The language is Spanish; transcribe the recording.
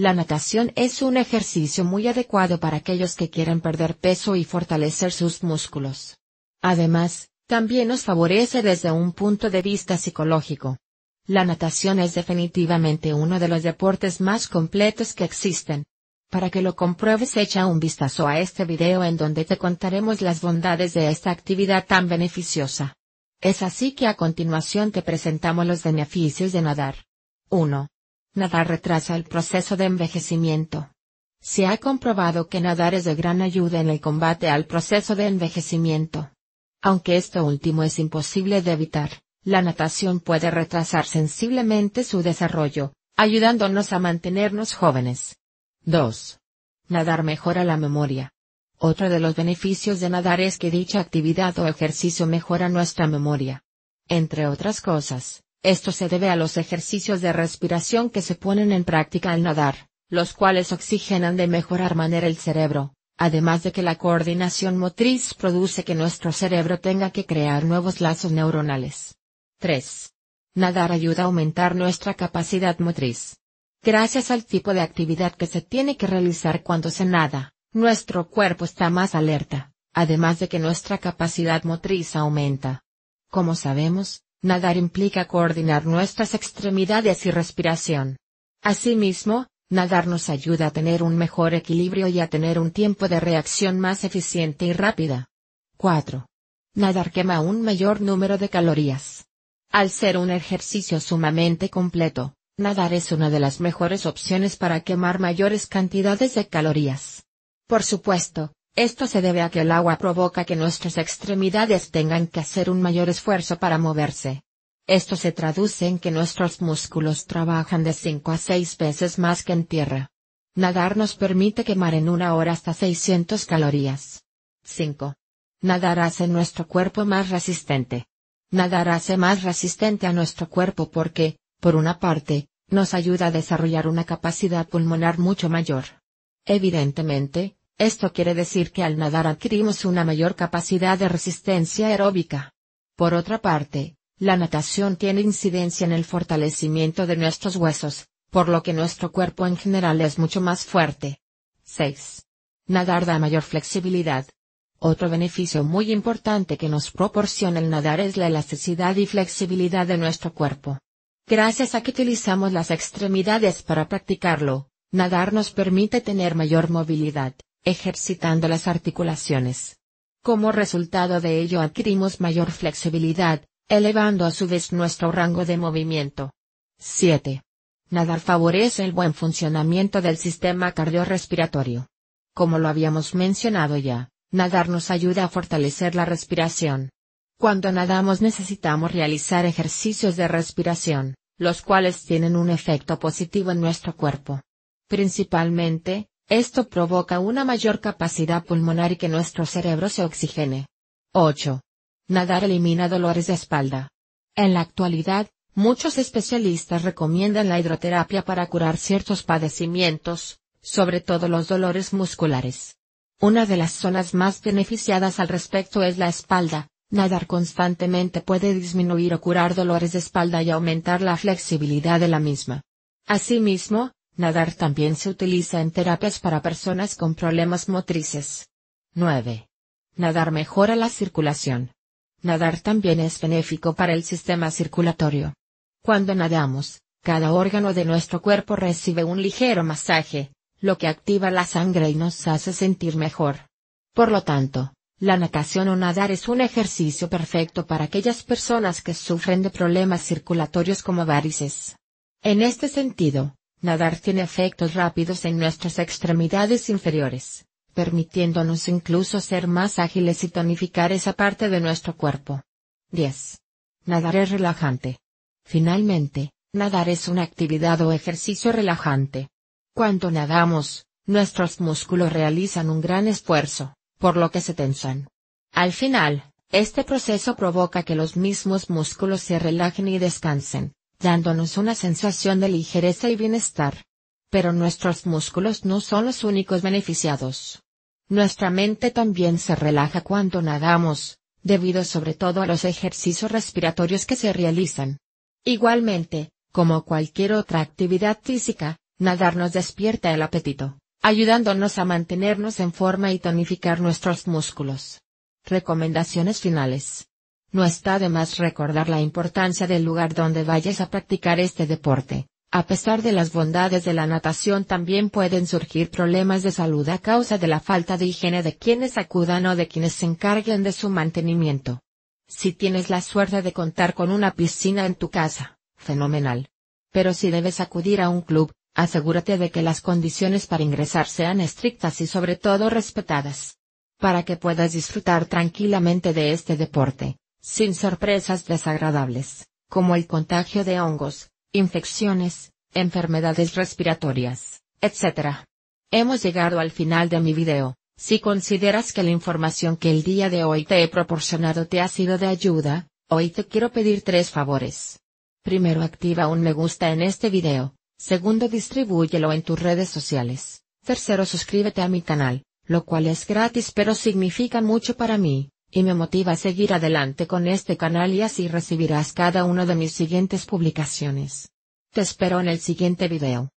La natación es un ejercicio muy adecuado para aquellos que quieren perder peso y fortalecer sus músculos. Además, también nos favorece desde un punto de vista psicológico. La natación es definitivamente uno de los deportes más completos que existen. Para que lo compruebes echa un vistazo a este video en donde te contaremos las bondades de esta actividad tan beneficiosa. Es así que a continuación te presentamos los beneficios de nadar. 1. Nadar retrasa el proceso de envejecimiento. Se ha comprobado que nadar es de gran ayuda en el combate al proceso de envejecimiento. Aunque esto último es imposible de evitar, la natación puede retrasar sensiblemente su desarrollo, ayudándonos a mantenernos jóvenes. 2. Nadar mejora la memoria. Otro de los beneficios de nadar es que dicha actividad o ejercicio mejora nuestra memoria. Entre otras cosas, esto se debe a los ejercicios de respiración que se ponen en práctica al nadar, los cuales oxigenan de mejorar manera el cerebro, además de que la coordinación motriz produce que nuestro cerebro tenga que crear nuevos lazos neuronales. 3. Nadar ayuda a aumentar nuestra capacidad motriz. Gracias al tipo de actividad que se tiene que realizar cuando se nada, nuestro cuerpo está más alerta, además de que nuestra capacidad motriz aumenta. Como sabemos, Nadar implica coordinar nuestras extremidades y respiración. Asimismo, nadar nos ayuda a tener un mejor equilibrio y a tener un tiempo de reacción más eficiente y rápida. 4. Nadar quema un mayor número de calorías. Al ser un ejercicio sumamente completo, nadar es una de las mejores opciones para quemar mayores cantidades de calorías. Por supuesto, esto se debe a que el agua provoca que nuestras extremidades tengan que hacer un mayor esfuerzo para moverse. Esto se traduce en que nuestros músculos trabajan de 5 a 6 veces más que en tierra. Nadar nos permite quemar en una hora hasta 600 calorías. 5. Nadar hace nuestro cuerpo más resistente. Nadar hace más resistente a nuestro cuerpo porque, por una parte, nos ayuda a desarrollar una capacidad pulmonar mucho mayor. Evidentemente, esto quiere decir que al nadar adquirimos una mayor capacidad de resistencia aeróbica. Por otra parte, la natación tiene incidencia en el fortalecimiento de nuestros huesos, por lo que nuestro cuerpo en general es mucho más fuerte. 6. Nadar da mayor flexibilidad. Otro beneficio muy importante que nos proporciona el nadar es la elasticidad y flexibilidad de nuestro cuerpo. Gracias a que utilizamos las extremidades para practicarlo, nadar nos permite tener mayor movilidad ejercitando las articulaciones. Como resultado de ello adquirimos mayor flexibilidad, elevando a su vez nuestro rango de movimiento. 7. Nadar favorece el buen funcionamiento del sistema cardiorrespiratorio. Como lo habíamos mencionado ya, nadar nos ayuda a fortalecer la respiración. Cuando nadamos necesitamos realizar ejercicios de respiración, los cuales tienen un efecto positivo en nuestro cuerpo. Principalmente, esto provoca una mayor capacidad pulmonar y que nuestro cerebro se oxigene. 8. Nadar elimina dolores de espalda. En la actualidad, muchos especialistas recomiendan la hidroterapia para curar ciertos padecimientos, sobre todo los dolores musculares. Una de las zonas más beneficiadas al respecto es la espalda. Nadar constantemente puede disminuir o curar dolores de espalda y aumentar la flexibilidad de la misma. Asimismo, Nadar también se utiliza en terapias para personas con problemas motrices. 9. Nadar mejora la circulación. Nadar también es benéfico para el sistema circulatorio. Cuando nadamos, cada órgano de nuestro cuerpo recibe un ligero masaje, lo que activa la sangre y nos hace sentir mejor. Por lo tanto, la natación o nadar es un ejercicio perfecto para aquellas personas que sufren de problemas circulatorios como varices. En este sentido, Nadar tiene efectos rápidos en nuestras extremidades inferiores, permitiéndonos incluso ser más ágiles y tonificar esa parte de nuestro cuerpo. 10. Nadar es relajante. Finalmente, nadar es una actividad o ejercicio relajante. Cuando nadamos, nuestros músculos realizan un gran esfuerzo, por lo que se tensan. Al final, este proceso provoca que los mismos músculos se relajen y descansen, dándonos una sensación de ligereza y bienestar. Pero nuestros músculos no son los únicos beneficiados. Nuestra mente también se relaja cuando nadamos, debido sobre todo a los ejercicios respiratorios que se realizan. Igualmente, como cualquier otra actividad física, nadar nos despierta el apetito, ayudándonos a mantenernos en forma y tonificar nuestros músculos. Recomendaciones finales. No está de más recordar la importancia del lugar donde vayas a practicar este deporte. A pesar de las bondades de la natación también pueden surgir problemas de salud a causa de la falta de higiene de quienes acudan o de quienes se encarguen de su mantenimiento. Si tienes la suerte de contar con una piscina en tu casa, fenomenal. Pero si debes acudir a un club, asegúrate de que las condiciones para ingresar sean estrictas y sobre todo respetadas. Para que puedas disfrutar tranquilamente de este deporte, sin sorpresas desagradables, como el contagio de hongos, infecciones, enfermedades respiratorias, etc. Hemos llegado al final de mi video. Si consideras que la información que el día de hoy te he proporcionado te ha sido de ayuda, hoy te quiero pedir tres favores. Primero activa un me gusta en este video, segundo distribúyelo en tus redes sociales, tercero suscríbete a mi canal, lo cual es gratis pero significa mucho para mí y me motiva a seguir adelante con este canal y así recibirás cada una de mis siguientes publicaciones. Te espero en el siguiente video.